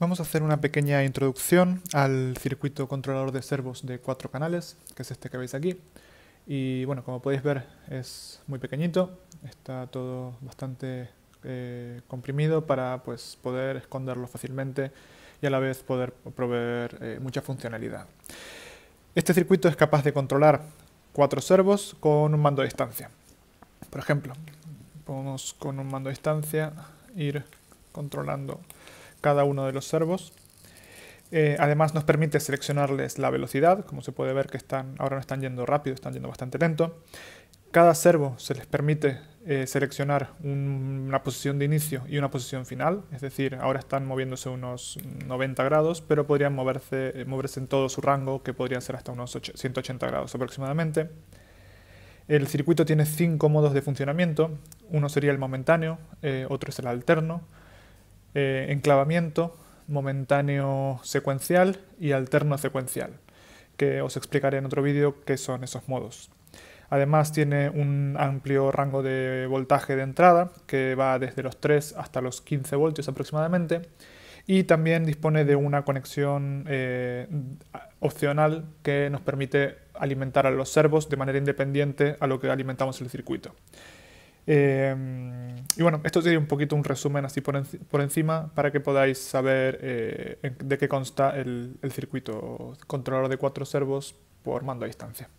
Vamos a hacer una pequeña introducción al circuito controlador de servos de cuatro canales, que es este que veis aquí. Y bueno, como podéis ver es muy pequeñito, está todo bastante eh, comprimido para pues, poder esconderlo fácilmente y a la vez poder proveer eh, mucha funcionalidad. Este circuito es capaz de controlar cuatro servos con un mando de distancia. Por ejemplo, podemos con un mando de distancia ir controlando cada uno de los servos. Eh, además nos permite seleccionarles la velocidad, como se puede ver que están, ahora no están yendo rápido, están yendo bastante lento. Cada servo se les permite eh, seleccionar una posición de inicio y una posición final, es decir, ahora están moviéndose unos 90 grados, pero podrían moverse, eh, moverse en todo su rango, que podrían ser hasta unos 180 grados aproximadamente. El circuito tiene cinco modos de funcionamiento, uno sería el momentáneo, otro es el alterno, eh, enclavamiento momentáneo secuencial y alterno secuencial, que os explicaré en otro vídeo qué son esos modos. Además tiene un amplio rango de voltaje de entrada, que va desde los 3 hasta los 15 voltios aproximadamente, y también dispone de una conexión eh, opcional que nos permite alimentar a los servos de manera independiente a lo que alimentamos el circuito. Eh, y bueno, esto sería un poquito un resumen así por, encima para que podáis saber eh, de qué consta el, el circuito controlador de cuatro servos por mando a distancia.